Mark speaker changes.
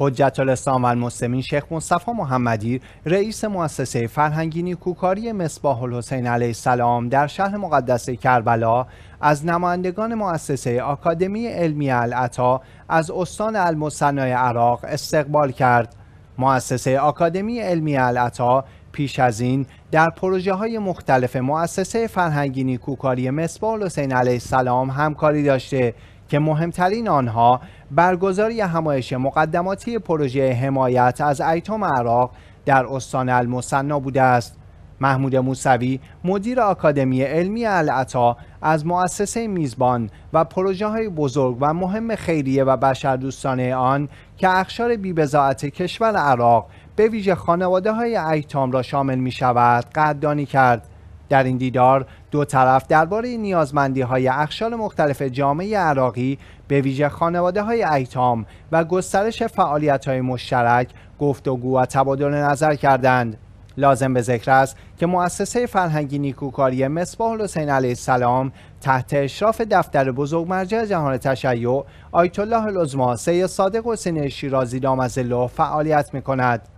Speaker 1: حجت الاسلام و المسلمین شیخ مصطفی محمدی رئیس مؤسسه فرهنگی نیکوکاری مصباح الحسین علیه السلام در شهر مقدس کربلا از نمایندگان مؤسسه آکادمی علمی العطا از استان المصنای عراق استقبال کرد مؤسسه آکادمی علمی العطا پیش از این در پروژه های مختلف مؤسسه فرهنگی نیکوکاری مصباح الحسین علیه السلام همکاری داشته که مهمترین آنها برگزاری همایش مقدماتی پروژه حمایت از ایتام عراق در استان المصنا بوده است محمود موسوی مدیر آکادمی علمی العطا از مؤسسه میزبان و پروژه های بزرگ و مهم خیریه و بشردوستانه آن که اخشار بیبزاعت کشور عراق به ویژه خانواده های ایتام را شامل می شود قدردانی کرد در این دیدار دو طرف درباره نیازمندی های اخشار مختلف جامعه عراقی به ویژه خانواده های ایتام و گسترش فعالیت های مشترک گفتگو و تبادل نظر کردند. لازم به ذکر است که مؤسسه فرهنگی نیکوکاری مصباح حسین علیه السلام تحت اشراف دفتر بزرگ مرجع جهان تشیع آیت الله العظما سید صادق حسین شیرازی دامزلو فعالیت می